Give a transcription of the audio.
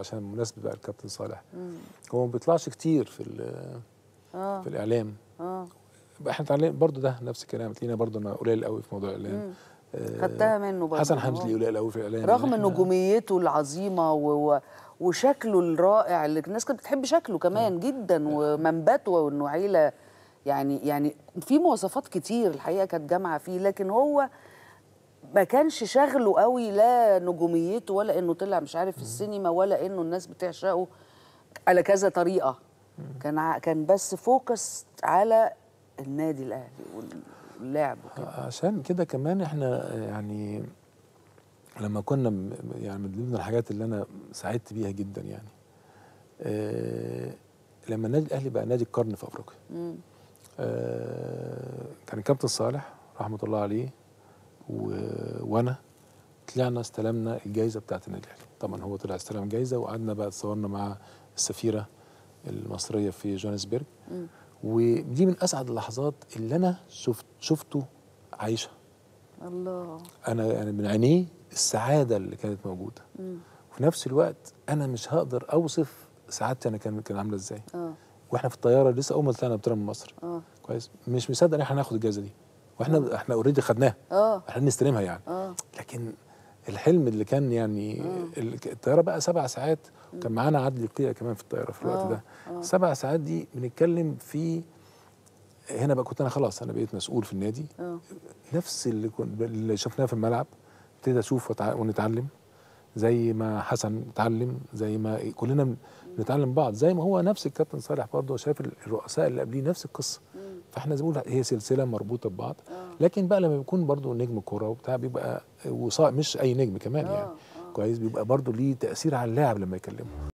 عشان مناسبة بقى الكابتن صالح مم. هو ما بيطلعش كتير في آه. في الاعلام اه احنا اتعلم برضه ده نفس الكلام تلاقينا برضه انا قليل قوي في موضوع الاعلام آه، خدتها منه برضه حسن حمدي آه. قليل قوي في الاعلام رغم نجوميته العظيمه و... و... وشكله الرائع اللي الناس كانت بتحب شكله كمان مم. آه. جدا ومنبته وانه عيله يعني يعني في مواصفات كتير الحقيقه كانت جامعه فيه لكن هو ما كانش شغله قوي لا نجوميته ولا انه طلع مش عارف في السينما ولا انه الناس بتعشقه على كذا طريقه كان كان بس فوكس على النادي الاهلي واللعب وكده عشان كده كمان احنا يعني لما كنا يعني من ضمن الحاجات اللي انا سعدت بيها جدا يعني آه لما النادي الاهلي بقى نادي القرن في افريقيا آه كان كابتن صالح رحمه الله عليه و... وانا طلعنا استلمنا الجائزه بتاعت النادي الاهلي طبعا هو طلع استلم جائزه وقعدنا بقى اتصورنا مع السفيره المصريه في جوهانسبرج ودي من اسعد اللحظات اللي انا شفت شفته عايشه الله انا انا يعني من عينيه السعاده اللي كانت موجوده وفي نفس الوقت انا مش هقدر اوصف سعادتي انا كان كان عامله ازاي اه واحنا في الطياره لسه اول ما طلعنا من مصر اه كويس مش مصدق ان احنا هناخد الجائزه دي واحنا احنا اوريدي خدناها اه احنا بنستلمها يعني اه لكن الحلم اللي كان يعني آه. الطياره بقى سبع ساعات كان معانا عدلي كتير كمان في الطياره في الوقت آه. ده آه. سبع ساعات دي بنتكلم في هنا بقى كنت انا خلاص انا بقيت مسؤول في النادي أوه. نفس اللي كنت اللي شفناه في الملعب ابتدي اشوف ونتعلم زي ما حسن اتعلم زي ما إيه، كلنا بنتعلم بعض زي ما هو نفس الكابتن صالح برضه شايف الرؤساء اللي قبليه نفس القصه مم. فاحنا زي ما هي سلسله مربوطه ببعض آه. لكن بقى لما بيكون برضو نجم كوره وبتاع بيبقى وصائب مش اي نجم كمان يعني آه، آه. كويس بيبقى برضو ليه تاثير على اللاعب لما يكلمه